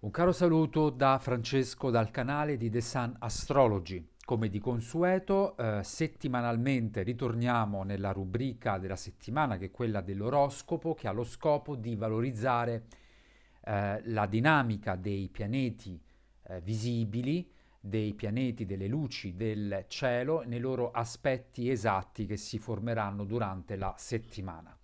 Un caro saluto da Francesco dal canale di The Sun Astrology. Come di consueto, eh, settimanalmente ritorniamo nella rubrica della settimana che è quella dell'oroscopo che ha lo scopo di valorizzare eh, la dinamica dei pianeti eh, visibili, dei pianeti, delle luci del cielo nei loro aspetti esatti che si formeranno durante la settimana.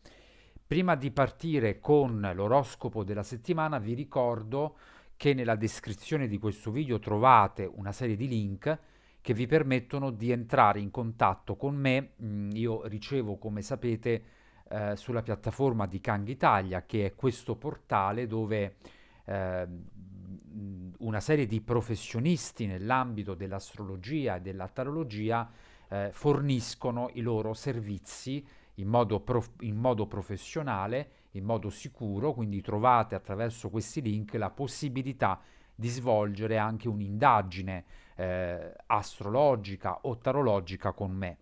Prima di partire con l'oroscopo della settimana vi ricordo che nella descrizione di questo video trovate una serie di link che vi permettono di entrare in contatto con me. Mm, io ricevo, come sapete, eh, sulla piattaforma di Kang Italia, che è questo portale dove eh, una serie di professionisti nell'ambito dell'astrologia e della tarologia eh, forniscono i loro servizi in modo, prof- in modo professionale, in modo sicuro, quindi trovate attraverso questi link la possibilità di svolgere anche un'indagine eh, astrologica o tarologica con me.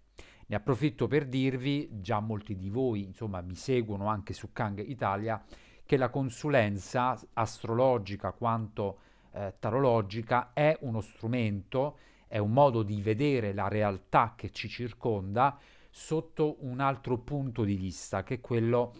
Ne approfitto per dirvi, già molti di voi insomma mi seguono anche su Kang Italia, che la consulenza astrologica quanto eh, tarologica è uno strumento è un modo di vedere la realtà che ci circonda sotto un altro punto di vista, che è quello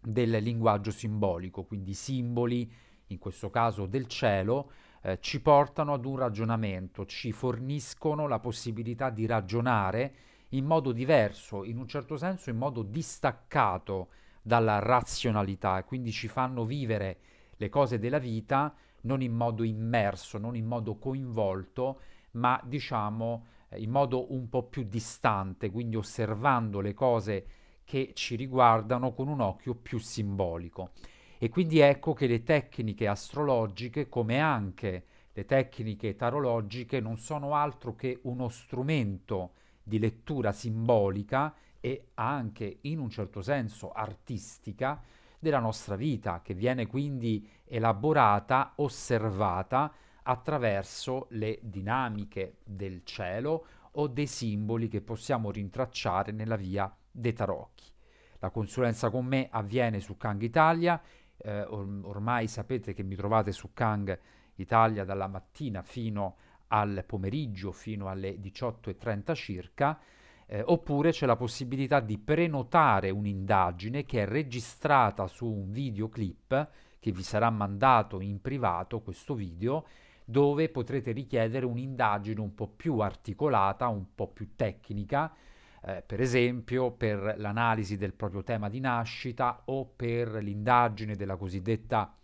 del linguaggio simbolico, quindi i simboli, in questo caso del cielo, eh, ci portano ad un ragionamento, ci forniscono la possibilità di ragionare in modo diverso, in un certo senso in modo distaccato dalla razionalità e quindi ci fanno vivere le cose della vita non in modo immerso, non in modo coinvolto, ma diciamo eh, in modo un po' più distante, quindi osservando le cose che ci riguardano con un occhio più simbolico. E quindi ecco che le tecniche astrologiche, come anche le tecniche tarologiche, non sono altro che uno strumento di lettura simbolica e anche in un certo senso artistica della nostra vita, che viene quindi elaborata, osservata attraverso le dinamiche del cielo o dei simboli che possiamo rintracciare nella via dei tarocchi. La consulenza con me avviene su Kang Italia, eh, or- ormai sapete che mi trovate su Kang Italia dalla mattina fino al pomeriggio, fino alle 18.30 circa eh, oppure c'è la possibilità di prenotare un'indagine che è registrata su un videoclip che vi sarà mandato in privato questo video dove potrete richiedere un'indagine un po' più articolata, un po' più tecnica, eh, per esempio per l'analisi del proprio tema di nascita o per l'indagine della cosiddetta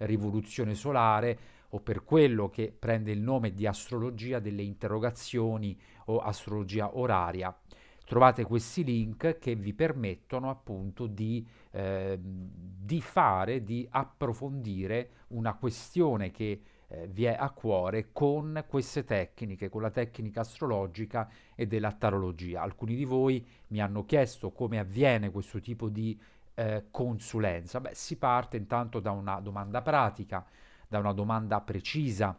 rivoluzione solare o per quello che prende il nome di astrologia delle interrogazioni o astrologia oraria trovate questi link che vi permettono appunto di, eh, di fare, di approfondire una questione che eh, vi è a cuore con queste tecniche, con la tecnica astrologica e della tarologia. Alcuni di voi mi hanno chiesto come avviene questo tipo di eh, consulenza. Beh, si parte intanto da una domanda pratica, da una domanda precisa.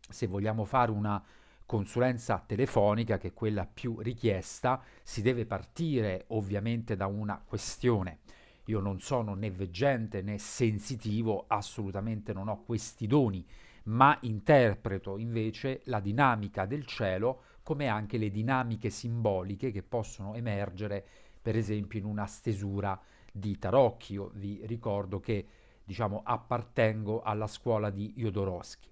Se vogliamo fare una consulenza telefonica, che è quella più richiesta, si deve partire ovviamente da una questione. Io non sono né veggente né sensitivo, assolutamente non ho questi doni, ma interpreto invece la dinamica del cielo come anche le dinamiche simboliche che possono emergere per esempio in una stesura di tarocchi. Io vi ricordo che diciamo appartengo alla scuola di Jodorowsky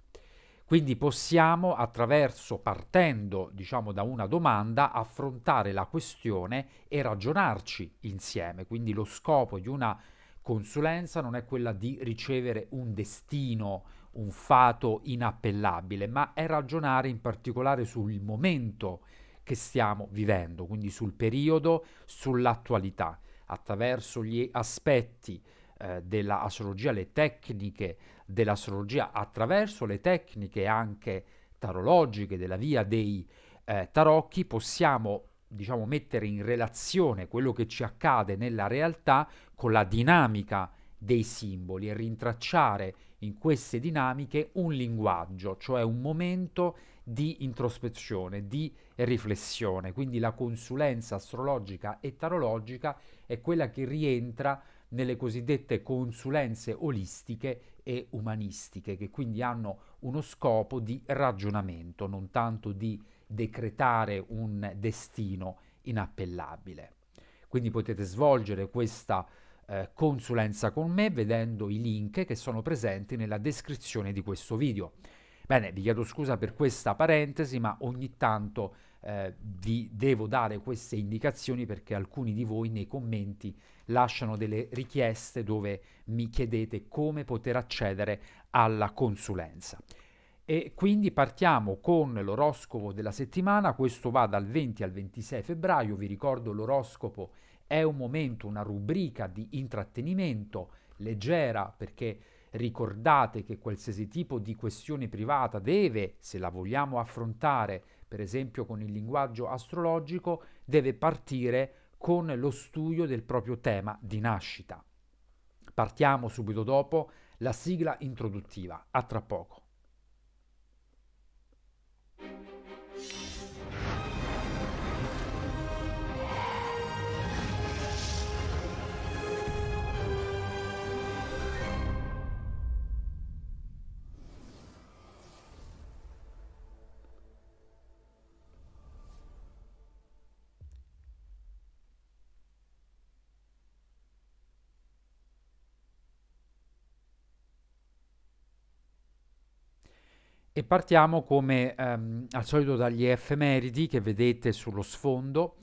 quindi possiamo, attraverso, partendo diciamo, da una domanda, affrontare la questione e ragionarci insieme. Quindi lo scopo di una consulenza non è quella di ricevere un destino, un fato inappellabile, ma è ragionare in particolare sul momento che stiamo vivendo, quindi sul periodo, sull'attualità, attraverso gli aspetti eh, della astrologia, le tecniche dell'astrologia attraverso le tecniche anche tarologiche della via dei eh, tarocchi possiamo diciamo mettere in relazione quello che ci accade nella realtà con la dinamica dei simboli e rintracciare in queste dinamiche un linguaggio, cioè un momento di introspezione, di riflessione. Quindi la consulenza astrologica e tarologica è quella che rientra nelle cosiddette consulenze olistiche e umanistiche, che quindi hanno uno scopo di ragionamento, non tanto di decretare un destino inappellabile. Quindi potete svolgere questa eh, consulenza con me vedendo i link che sono presenti nella descrizione di questo video. Bene, vi chiedo scusa per questa parentesi, ma ogni tanto eh, vi devo dare queste indicazioni perché alcuni di voi nei commenti lasciano delle richieste dove mi chiedete come poter accedere alla consulenza. E quindi partiamo con l'oroscopo della settimana, questo va dal 20 al 26 febbraio, vi ricordo l'oroscopo è un momento, una rubrica di intrattenimento leggera perché ricordate che qualsiasi tipo di questione privata deve, se la vogliamo affrontare, per esempio con il linguaggio astrologico, deve partire con lo studio del proprio tema di nascita. Partiamo subito dopo la sigla introduttiva. A tra poco. E partiamo come ehm, al solito dagli effemeridi che vedete sullo sfondo.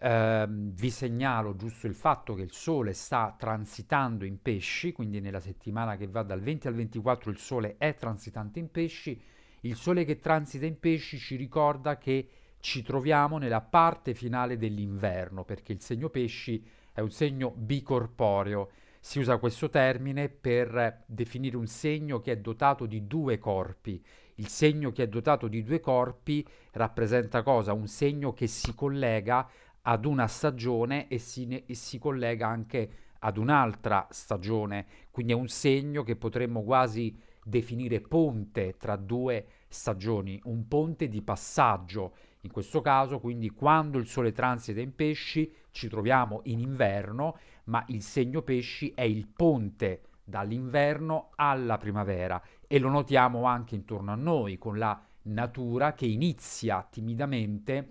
Eh, vi segnalo giusto il fatto che il Sole sta transitando in pesci, quindi nella settimana che va dal 20 al 24 il Sole è transitante in pesci. Il Sole che transita in pesci ci ricorda che ci troviamo nella parte finale dell'inverno, perché il segno pesci è un segno bicorporeo. Si usa questo termine per definire un segno che è dotato di due corpi, il segno che è dotato di due corpi rappresenta cosa? Un segno che si collega ad una stagione e si, ne- e si collega anche ad un'altra stagione, quindi è un segno che potremmo quasi definire ponte tra due stagioni, un ponte di passaggio. In questo caso, quindi, quando il sole transita in pesci, ci troviamo in inverno, ma il segno pesci è il ponte dall'inverno alla primavera e lo notiamo anche intorno a noi con la natura che inizia timidamente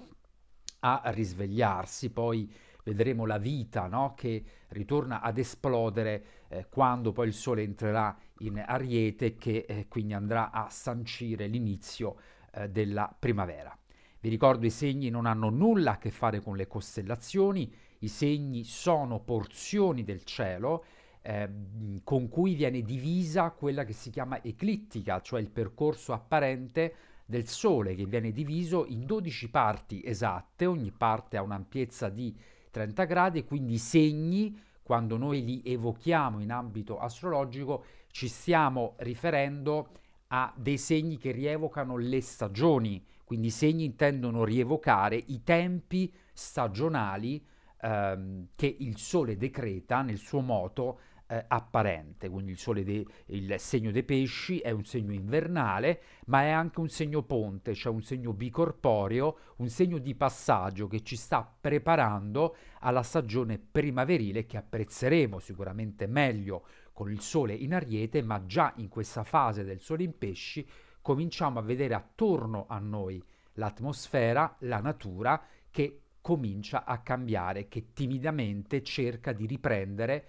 a risvegliarsi, poi vedremo la vita no? che ritorna ad esplodere eh, quando poi il sole entrerà in Ariete che eh, quindi andrà a sancire l'inizio eh, della primavera. Vi ricordo i segni non hanno nulla a che fare con le costellazioni, i segni sono porzioni del cielo, Ehm, con cui viene divisa quella che si chiama eclittica, cioè il percorso apparente del Sole che viene diviso in 12 parti esatte, ogni parte ha un'ampiezza di 30 gradi, quindi i segni, quando noi li evochiamo in ambito astrologico, ci stiamo riferendo a dei segni che rievocano le stagioni, quindi i segni intendono rievocare i tempi stagionali ehm, che il Sole decreta nel suo moto eh, apparente, quindi il, sole de- il segno dei pesci è un segno invernale, ma è anche un segno ponte, cioè un segno bicorporeo, un segno di passaggio che ci sta preparando alla stagione primaverile che apprezzeremo sicuramente meglio con il sole in ariete, ma già in questa fase del sole in pesci cominciamo a vedere attorno a noi l'atmosfera, la natura che comincia a cambiare, che timidamente cerca di riprendere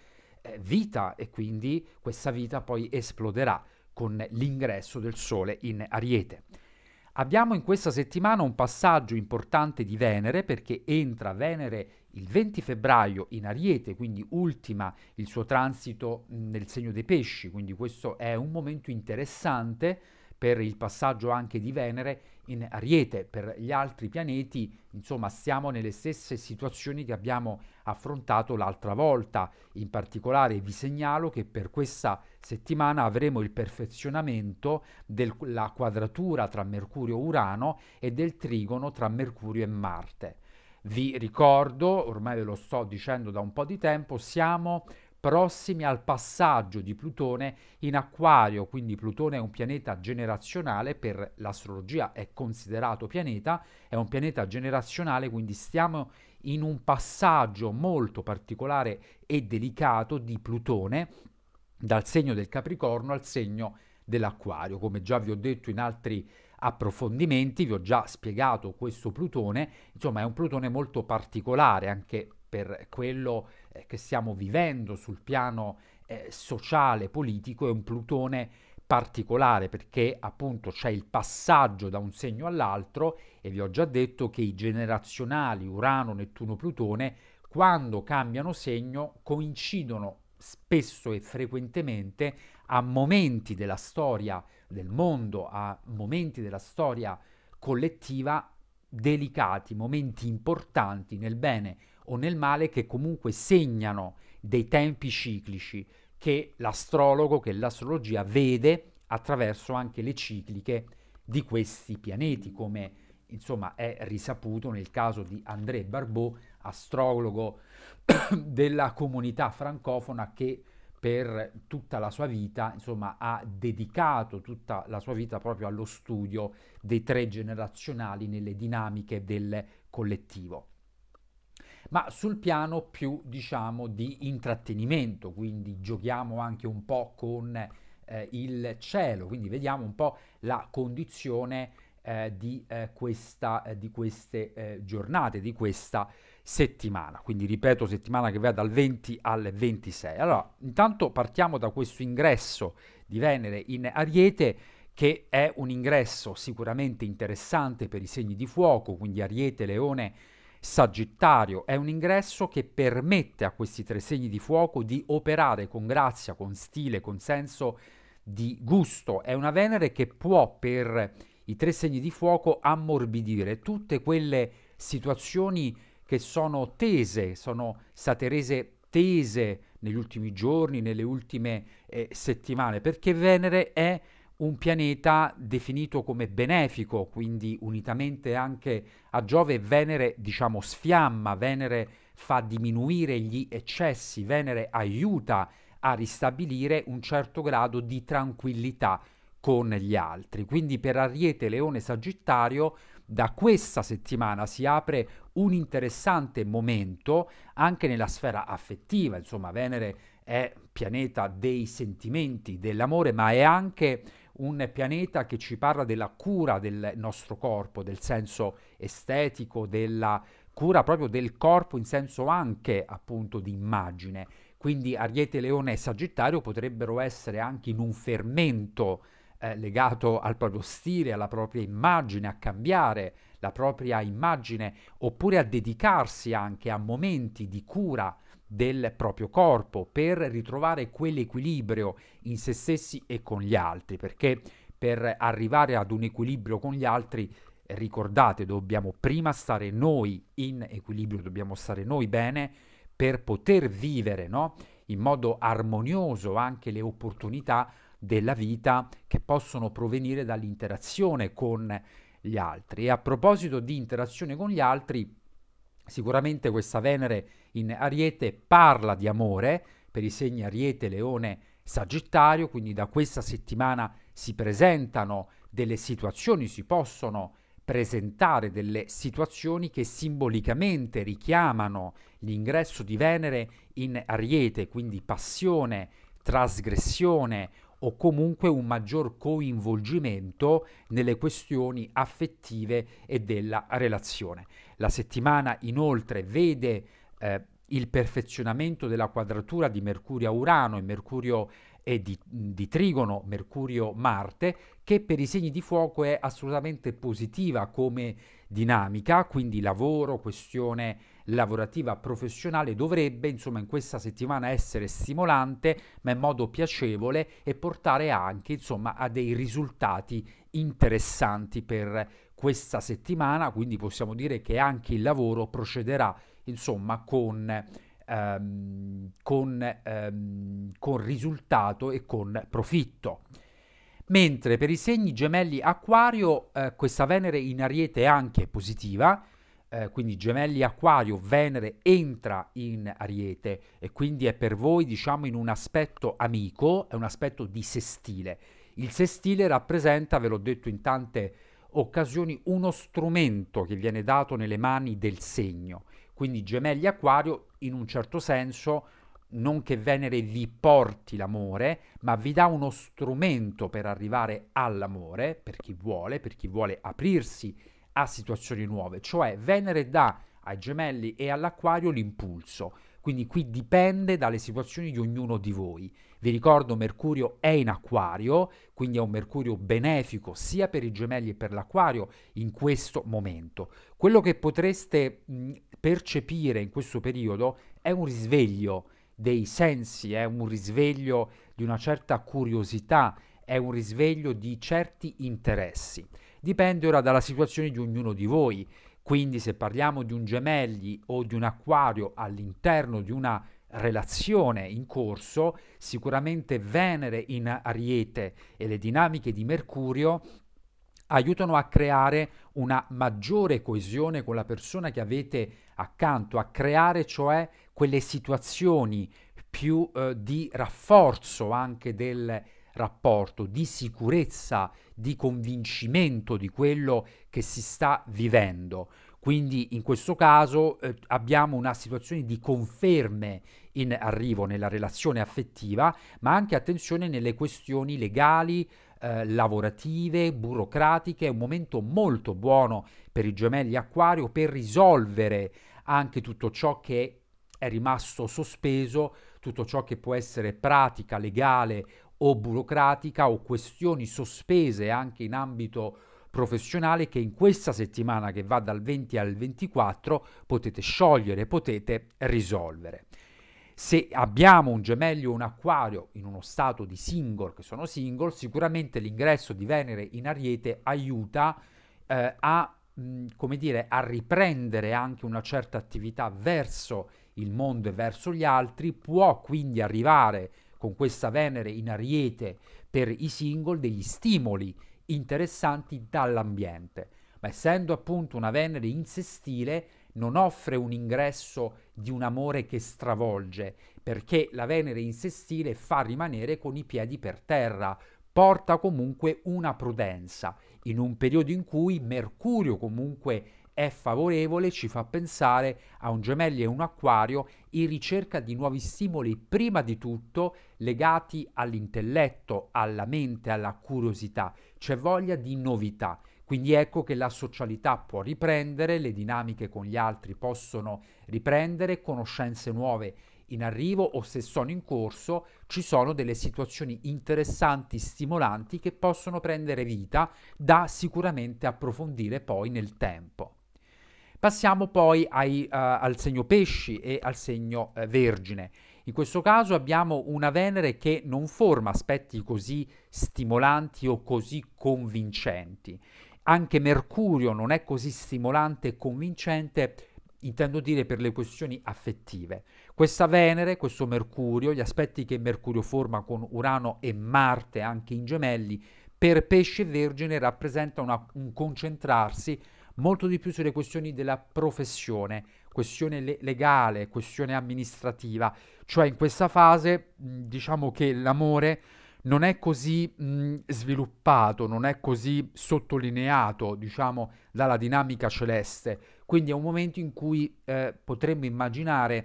eh, vita e quindi questa vita poi esploderà con l'ingresso del Sole in Ariete. Abbiamo in questa settimana un passaggio importante di Venere perché entra Venere il 20 febbraio in Ariete, quindi ultima il suo transito nel segno dei pesci, quindi questo è un momento interessante per il passaggio anche di Venere in Ariete, per gli altri pianeti, insomma, siamo nelle stesse situazioni che abbiamo affrontato l'altra volta. In particolare vi segnalo che per questa settimana avremo il perfezionamento della quadratura tra Mercurio e Urano e del trigono tra Mercurio e Marte. Vi ricordo, ormai ve lo sto dicendo da un po' di tempo, siamo prossimi al passaggio di Plutone in acquario, quindi Plutone è un pianeta generazionale, per l'astrologia è considerato pianeta, è un pianeta generazionale, quindi stiamo in un passaggio molto particolare e delicato di Plutone dal segno del Capricorno al segno dell'Acquario, come già vi ho detto in altri approfondimenti, vi ho già spiegato questo Plutone, insomma è un Plutone molto particolare anche per quello che eh, che stiamo vivendo sul piano eh, sociale, politico, è un Plutone particolare perché appunto c'è il passaggio da un segno all'altro e vi ho già detto che i generazionali Urano, Nettuno, Plutone quando cambiano segno coincidono spesso e frequentemente a momenti della storia del mondo, a momenti della storia collettiva delicati, momenti importanti nel bene o nel male che comunque segnano dei tempi ciclici che l'astrologo, che l'astrologia vede attraverso anche le cicliche di questi pianeti, come insomma è risaputo nel caso di André Barbeau, astrologo della comunità francofona che per tutta la sua vita, insomma, ha dedicato tutta la sua vita proprio allo studio dei tre generazionali nelle dinamiche del collettivo ma sul piano più diciamo di intrattenimento, quindi giochiamo anche un po' con eh, il cielo, quindi vediamo un po' la condizione eh, di, eh, questa, eh, di, queste eh, giornate, di questa settimana, quindi ripeto settimana che va dal 20 al 26. Allora, intanto partiamo da questo ingresso di Venere in Ariete che è un ingresso sicuramente interessante per i segni di fuoco, quindi Ariete, Leone, Sagittario è un ingresso che permette a questi tre segni di fuoco di operare con grazia, con stile, con senso di gusto. È una Venere che può per i tre segni di fuoco ammorbidire tutte quelle situazioni che sono tese, sono state rese tese negli ultimi giorni, nelle ultime eh, settimane, perché Venere è un pianeta definito come benefico, quindi unitamente anche a Giove Venere diciamo sfiamma, Venere fa diminuire gli eccessi, Venere aiuta a ristabilire un certo grado di tranquillità con gli altri. Quindi per Ariete, Leone, Sagittario da questa settimana si apre un interessante momento anche nella sfera affettiva, insomma Venere è pianeta dei sentimenti, dell'amore, ma è anche un pianeta che ci parla della cura del nostro corpo, del senso estetico, della cura proprio del corpo in senso anche appunto di immagine. Quindi Ariete, Leone e Sagittario potrebbero essere anche in un fermento eh, legato al proprio stile, alla propria immagine, a cambiare la propria immagine, oppure a dedicarsi anche a momenti di cura del proprio corpo per ritrovare quell'equilibrio in se stessi e con gli altri, perché per arrivare ad un equilibrio con gli altri ricordate, dobbiamo prima stare noi in equilibrio, dobbiamo stare noi bene per poter vivere no? in modo armonioso anche le opportunità della vita che possono provenire dall'interazione con gli altri. E a proposito di interazione con gli altri, sicuramente questa Venere in Ariete parla di amore per i segni Ariete, Leone, Sagittario, quindi da questa settimana si presentano delle situazioni, si possono presentare delle situazioni che simbolicamente richiamano l'ingresso di Venere in Ariete, quindi passione, trasgressione o comunque un maggior coinvolgimento nelle questioni affettive e della relazione. La settimana inoltre vede eh, il perfezionamento della quadratura di Mercurio a Urano e Mercurio e di, di Trigono, Mercurio-Marte, che per i segni di fuoco è assolutamente positiva come dinamica, quindi lavoro, questione lavorativa professionale dovrebbe insomma in questa settimana essere stimolante ma in modo piacevole e portare anche insomma a dei risultati interessanti per questa settimana quindi possiamo dire che anche il lavoro procederà insomma con, ehm, con, ehm, con risultato e con profitto. Mentre per i segni gemelli acquario eh, questa Venere in ariete è anche positiva, eh, quindi gemelli acquario, Venere entra in ariete e quindi è per voi diciamo in un aspetto amico, è un aspetto di sestile. Il sestile rappresenta, ve l'ho detto in tante occasioni, uno strumento che viene dato nelle mani del segno quindi gemelli acquario in un certo senso non che Venere vi porti l'amore, ma vi dà uno strumento per arrivare all'amore, per chi vuole, per chi vuole aprirsi a situazioni nuove, cioè Venere dà ai gemelli e all'acquario l'impulso, quindi qui dipende dalle situazioni di ognuno di voi. Vi ricordo Mercurio è in acquario, quindi è un Mercurio benefico sia per i gemelli che per l'acquario in questo momento. Quello che potreste mh, percepire in questo periodo è un risveglio dei sensi, è un risveglio di una certa curiosità, è un risveglio di certi interessi. Dipende ora dalla situazione di ognuno di voi, quindi se parliamo di un gemelli o di un acquario all'interno di una relazione in corso, sicuramente Venere in Ariete e le dinamiche di Mercurio aiutano a creare una maggiore coesione con la persona che avete accanto, a creare cioè quelle situazioni più eh, di rafforzo anche del rapporto, di sicurezza, di convincimento di quello che si sta vivendo. Quindi in questo caso eh, abbiamo una situazione di conferme in arrivo nella relazione affettiva, ma anche attenzione nelle questioni legali, eh, lavorative, burocratiche, è un momento molto buono per i gemelli acquario per risolvere anche tutto ciò che è rimasto sospeso, tutto ciò che può essere pratica legale o burocratica o questioni sospese anche in ambito professionale che in questa settimana che va dal 20 al 24 potete sciogliere, potete risolvere se abbiamo un gemello o un acquario in uno stato di single, che sono single, sicuramente l'ingresso di Venere in Ariete aiuta eh, a, mh, mm, come dire, a riprendere anche una certa attività verso il mondo e verso gli altri, può quindi arrivare con questa Venere in Ariete per i single degli stimoli interessanti dall'ambiente. Ma essendo appunto una Venere in sestile, non offre un ingresso di un amore che stravolge, perché la Venere in sé stile fa rimanere con i piedi per terra, porta comunque una prudenza, in un periodo in cui Mercurio comunque è favorevole, ci fa pensare a un gemello e un acquario in ricerca di nuovi stimoli, prima di tutto legati all'intelletto, alla mente, alla curiosità. C'è voglia di novità quindi ecco che la socialità può riprendere, le dinamiche con gli altri possono riprendere, conoscenze nuove in arrivo o se sono in corso ci sono delle situazioni interessanti, stimolanti che possono prendere vita da sicuramente approfondire poi nel tempo. Passiamo poi ai, uh, al segno pesci e al segno uh, vergine. In questo caso abbiamo una Venere che non forma aspetti così stimolanti o così convincenti anche Mercurio non è così stimolante e convincente, intendo dire per le questioni affettive. Questa Venere, questo Mercurio, gli aspetti che Mercurio forma con Urano e Marte anche in gemelli, per pesce e vergine rappresenta una, un concentrarsi molto di più sulle questioni della professione, questione le- legale, questione amministrativa, cioè in questa fase diciamo che l'amore non è così mh, sviluppato, non è così sottolineato, diciamo, dalla dinamica celeste. Quindi è un momento in cui eh, potremmo immaginare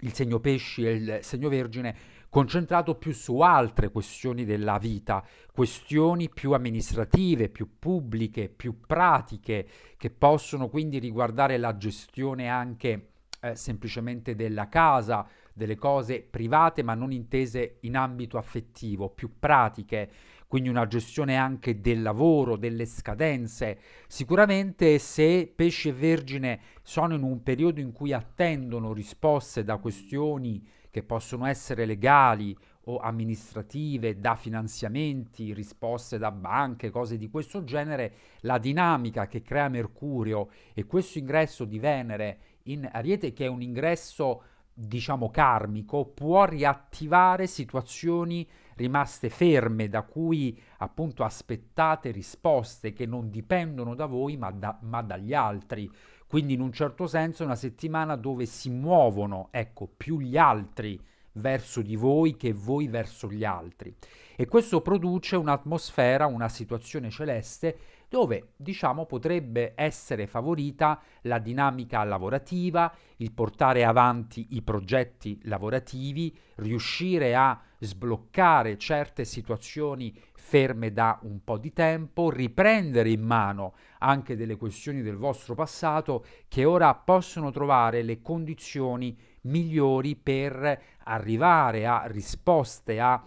il segno pesci e il segno vergine concentrato più su altre questioni della vita, questioni più amministrative, più pubbliche, più pratiche, che possono quindi riguardare la gestione anche eh, semplicemente della casa, delle cose private ma non intese in ambito affettivo, più pratiche, quindi una gestione anche del lavoro, delle scadenze. Sicuramente se pesce e vergine sono in un periodo in cui attendono risposte da questioni che possono essere legali o amministrative, da finanziamenti, risposte da banche, cose di questo genere, la dinamica che crea Mercurio e questo ingresso di Venere in Ariete, che è un ingresso diciamo karmico può riattivare situazioni rimaste ferme da cui appunto aspettate risposte che non dipendono da voi ma, da, ma dagli altri quindi in un certo senso è una settimana dove si muovono ecco più gli altri verso di voi che voi verso gli altri e questo produce un'atmosfera una situazione celeste dove diciamo potrebbe essere favorita la dinamica lavorativa, il portare avanti i progetti lavorativi, riuscire a sbloccare certe situazioni ferme da un po' di tempo, riprendere in mano anche delle questioni del vostro passato che ora possono trovare le condizioni migliori per arrivare a risposte, a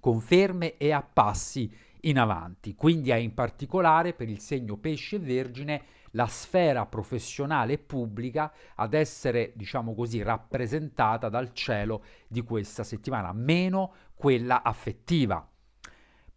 conferme e a passi in avanti. Quindi è in particolare per il segno pesce e vergine la sfera professionale pubblica ad essere, diciamo così, rappresentata dal cielo di questa settimana, meno quella affettiva.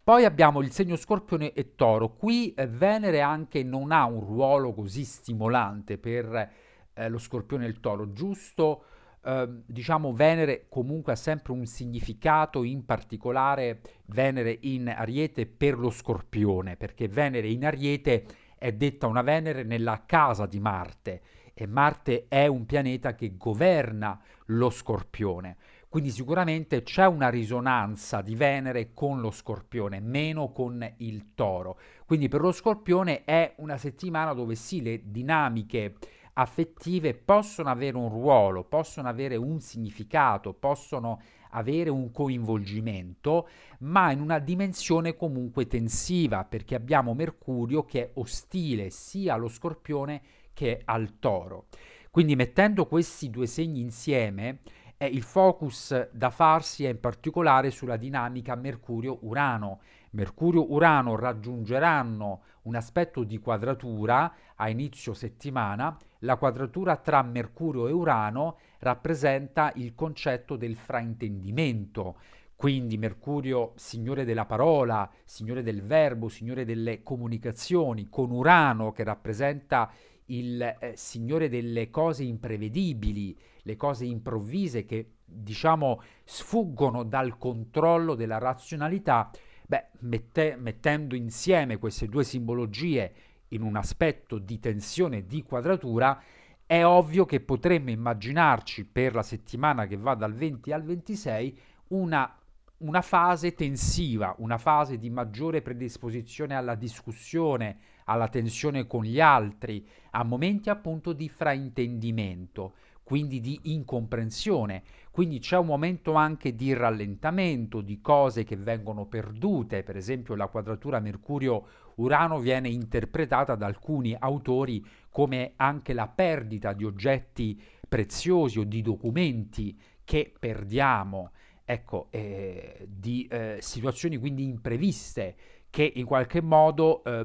Poi abbiamo il segno Scorpione e Toro. Qui eh, Venere anche non ha un ruolo così stimolante per eh, lo Scorpione e il Toro, giusto Ehm, diciamo Venere comunque ha sempre un significato, in particolare Venere in Ariete per lo Scorpione, perché Venere in Ariete è detta una Venere nella casa di Marte e Marte è un pianeta che governa lo Scorpione. Quindi sicuramente c'è una risonanza di Venere con lo Scorpione, meno con il Toro. Quindi per lo Scorpione è una settimana dove sì, le dinamiche affettive possono avere un ruolo, possono avere un significato, possono avere un coinvolgimento, ma in una dimensione comunque tensiva, perché abbiamo Mercurio che è ostile sia allo Scorpione che al Toro. Quindi mettendo questi due segni insieme, eh, il focus da farsi è in particolare sulla dinamica Mercurio-Urano. Mercurio-Urano raggiungeranno un aspetto di quadratura a inizio settimana, la quadratura tra Mercurio e Urano rappresenta il concetto del fraintendimento. Quindi Mercurio, signore della parola, signore del verbo, signore delle comunicazioni, con Urano che rappresenta il eh, signore delle cose imprevedibili, le cose improvvise che diciamo sfuggono dal controllo della razionalità, Beh, mette, mettendo insieme queste due simbologie in un aspetto di tensione di quadratura, è ovvio che potremmo immaginarci per la settimana che va dal 20 al 26 una, una fase tensiva, una fase di maggiore predisposizione alla discussione, alla tensione con gli altri, a momenti appunto di fraintendimento quindi di incomprensione. Quindi c'è un momento anche di rallentamento, di cose che vengono perdute, per esempio la quadratura Mercurio-Urano viene interpretata da alcuni autori come anche la perdita di oggetti preziosi o di documenti che perdiamo, ecco, eh, di eh, situazioni quindi impreviste che in qualche modo eh,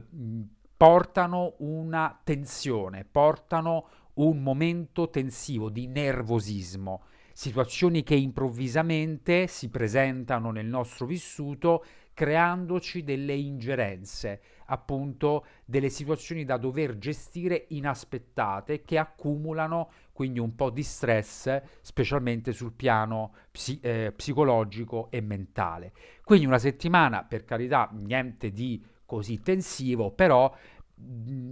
portano una tensione, portano un momento tensivo, di nervosismo, situazioni che improvvisamente si presentano nel nostro vissuto creandoci delle ingerenze, appunto delle situazioni da dover gestire inaspettate che accumulano quindi un po' di stress, specialmente sul piano psi- eh, psicologico e mentale. Quindi una settimana, per carità, niente di così tensivo, però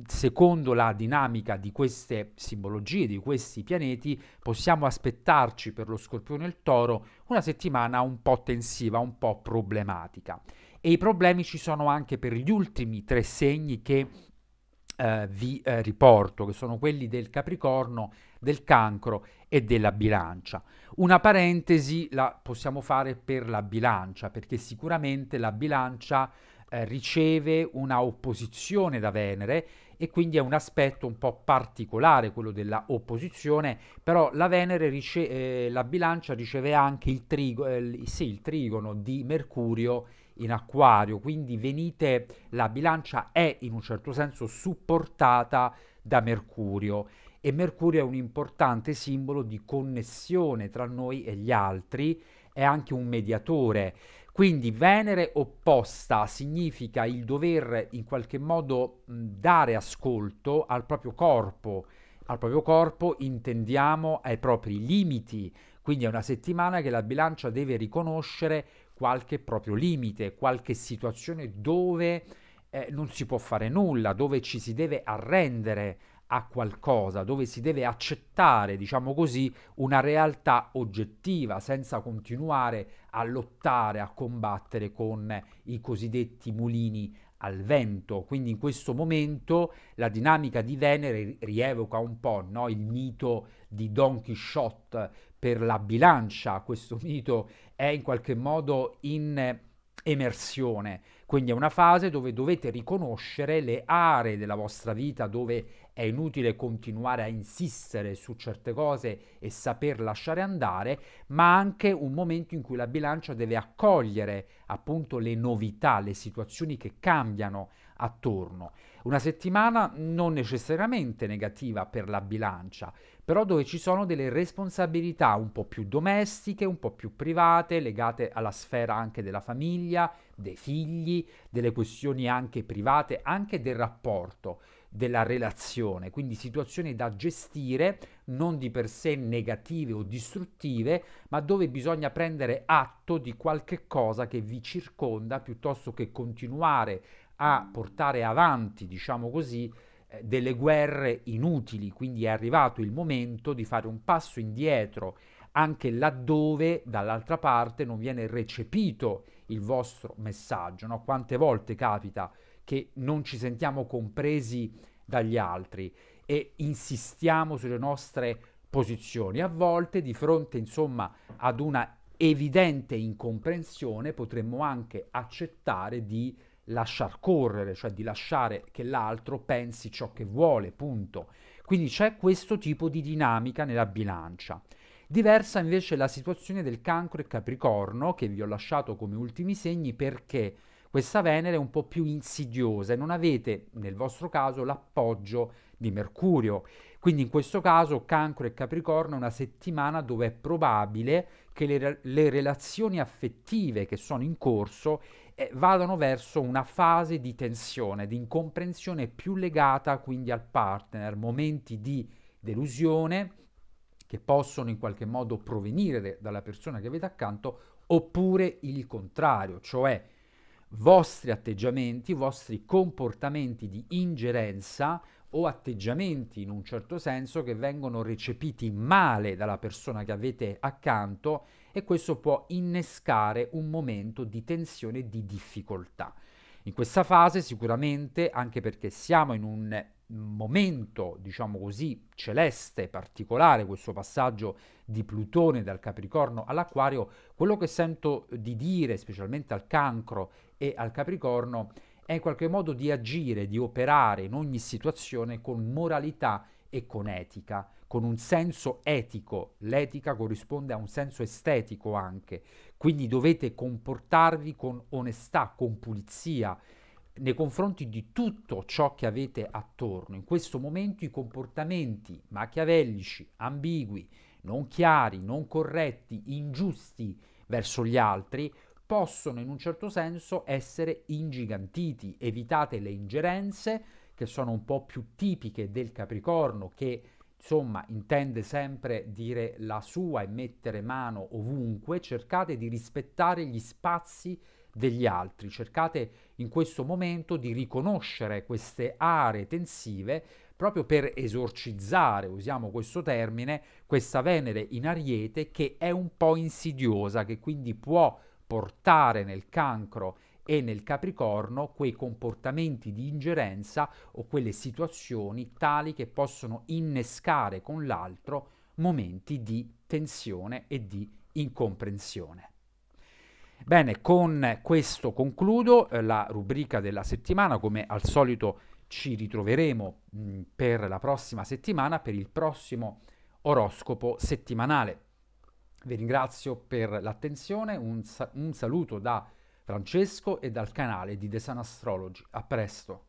secondo la dinamica di queste simbologie, di questi pianeti, possiamo aspettarci per lo scorpione e il toro una settimana un po' tensiva, un po' problematica. E i problemi ci sono anche per gli ultimi tre segni che eh, vi eh, riporto, che sono quelli del Capricorno, del Cancro e della Bilancia. Una parentesi la possiamo fare per la Bilancia, perché sicuramente la Bilancia eh, riceve una opposizione da Venere e quindi è un aspetto un po' particolare quello della opposizione, però la Venere rice- eh, la bilancia riceve anche il, trigo- eh, sì, il trigono di Mercurio in acquario, quindi venite, la bilancia è in un certo senso supportata da Mercurio e Mercurio è un importante simbolo di connessione tra noi e gli altri, è anche un mediatore. Quindi Venere opposta significa il dover in qualche modo dare ascolto al proprio corpo. Al proprio corpo intendiamo ai propri limiti, quindi è una settimana che la bilancia deve riconoscere qualche proprio limite, qualche situazione dove eh, non si può fare nulla, dove ci si deve arrendere a qualcosa, dove si deve accettare, diciamo così, una realtà oggettiva senza continuare a lottare, a combattere con i cosiddetti mulini al vento. Quindi in questo momento la dinamica di Venere rievoca un po' no? il mito di Don Quixote per la bilancia. Questo mito è in qualche modo in emersione, quindi è una fase dove dovete riconoscere le aree della vostra vita dove è inutile continuare a insistere su certe cose e saper lasciare andare, ma anche un momento in cui la bilancia deve accogliere appunto le novità, le situazioni che cambiano attorno. Una settimana non necessariamente negativa per la bilancia, però dove ci sono delle responsabilità un po' più domestiche, un po' più private, legate alla sfera anche della famiglia, dei figli, delle questioni anche private, anche del rapporto della relazione, quindi situazioni da gestire non di per sé negative o distruttive, ma dove bisogna prendere atto di qualche cosa che vi circonda piuttosto che continuare a portare avanti, diciamo così, eh, delle guerre inutili, quindi è arrivato il momento di fare un passo indietro anche laddove dall'altra parte non viene recepito il vostro messaggio. No? Quante volte capita che non ci sentiamo compresi dagli altri e insistiamo sulle nostre posizioni. A volte di fronte insomma ad una evidente incomprensione potremmo anche accettare di lasciar correre, cioè di lasciare che l'altro pensi ciò che vuole, punto. Quindi c'è questo tipo di dinamica nella bilancia. Diversa invece la situazione del cancro e capricorno che vi ho lasciato come ultimi segni perché questa Venere è un po' più insidiosa e non avete nel vostro caso l'appoggio di Mercurio. Quindi in questo caso Cancro e Capricorno è una settimana dove è probabile che le, le relazioni affettive che sono in corso eh, vadano verso una fase di tensione, di incomprensione più legata quindi al partner, momenti di delusione che possono in qualche modo provenire de, dalla persona che avete accanto oppure il contrario, cioè vostri atteggiamenti, vostri comportamenti di ingerenza o atteggiamenti in un certo senso che vengono recepiti male dalla persona che avete accanto e questo può innescare un momento di tensione e di difficoltà. In questa fase sicuramente, anche perché siamo in un momento, diciamo così, celeste particolare, questo passaggio di Plutone dal Capricorno all'Acquario, quello che sento di dire, specialmente al Cancro e al Capricorno, è in qualche modo di agire, di operare in ogni situazione con moralità e con etica, con un senso etico. L'etica corrisponde a un senso estetico anche, quindi dovete comportarvi con onestà, con pulizia, nei confronti di tutto ciò che avete attorno. In questo momento i comportamenti machiavellici, ambigui, non chiari, non corretti, ingiusti verso gli altri possono in un certo senso essere ingigantiti. Evitate le ingerenze che sono un po' più tipiche del Capricorno che insomma intende sempre dire la sua e mettere mano ovunque, cercate di rispettare gli spazi degli altri. Cercate in questo momento di riconoscere queste aree tensive proprio per esorcizzare, usiamo questo termine, questa Venere in Ariete che è un po' insidiosa, che quindi può portare nel cancro e nel Capricorno quei comportamenti di ingerenza o quelle situazioni tali che possono innescare con l'altro momenti di tensione e di incomprensione. Bene, con questo concludo eh, la rubrica della settimana, come al solito ci ritroveremo mm, per la prossima settimana, per il prossimo oroscopo settimanale. Vi ringrazio per l'attenzione, un, sa- un saluto da Francesco e dal canale di The Sun Astrology. A presto!